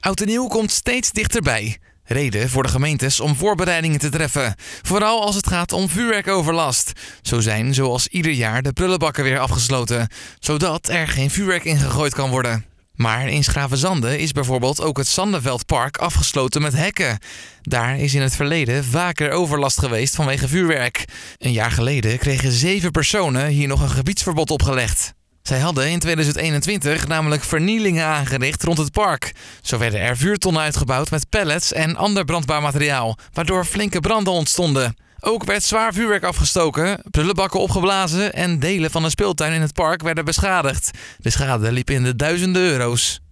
Oud en nieuw komt steeds dichterbij. Reden voor de gemeentes om voorbereidingen te treffen, vooral als het gaat om vuurwerkoverlast. Zo zijn zoals ieder jaar de prullenbakken weer afgesloten, zodat er geen vuurwerk ingegooid kan worden. Maar in Schravenzande is bijvoorbeeld ook het Zandenveldpark afgesloten met hekken. Daar is in het verleden vaker overlast geweest vanwege vuurwerk. Een jaar geleden kregen zeven personen hier nog een gebiedsverbod opgelegd. Zij hadden in 2021 namelijk vernielingen aangericht rond het park. Zo werden er vuurtonnen uitgebouwd met pallets en ander brandbaar materiaal, waardoor flinke branden ontstonden. Ook werd zwaar vuurwerk afgestoken, prullenbakken opgeblazen en delen van de speeltuin in het park werden beschadigd. De schade liep in de duizenden euro's.